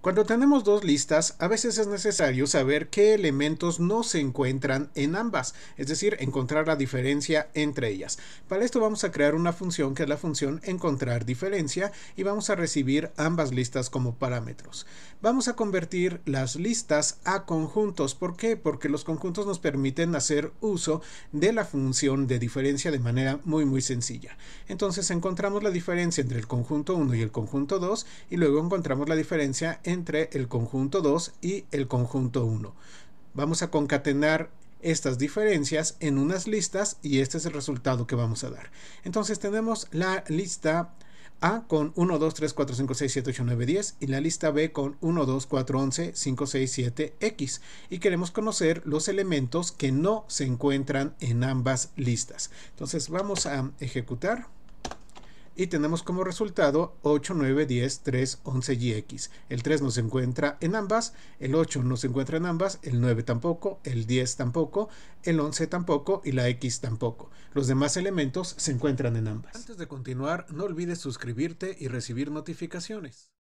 Cuando tenemos dos listas, a veces es necesario saber qué elementos no se encuentran en ambas, es decir, encontrar la diferencia entre ellas. Para esto vamos a crear una función que es la función encontrar diferencia y vamos a recibir ambas listas como parámetros. Vamos a convertir las listas a conjuntos. ¿Por qué? Porque los conjuntos nos permiten hacer uso de la función de diferencia de manera muy muy sencilla. Entonces encontramos la diferencia entre el conjunto 1 y el conjunto 2 y luego encontramos la diferencia entre el conjunto 2 y el conjunto 1. Vamos a concatenar estas diferencias en unas listas y este es el resultado que vamos a dar. Entonces tenemos la lista A con 1, 2, 3, 4, 5, 6, 7, 8, 9, 10 y la lista B con 1, 2, 4, 11, 5, 6, 7, X y queremos conocer los elementos que no se encuentran en ambas listas. Entonces vamos a ejecutar y tenemos como resultado 8, 9, 10, 3, 11 y x. El 3 no se encuentra en ambas, el 8 no se encuentra en ambas, el 9 tampoco, el 10 tampoco, el 11 tampoco y la x tampoco. Los demás elementos se encuentran en ambas. Antes de continuar, no olvides suscribirte y recibir notificaciones.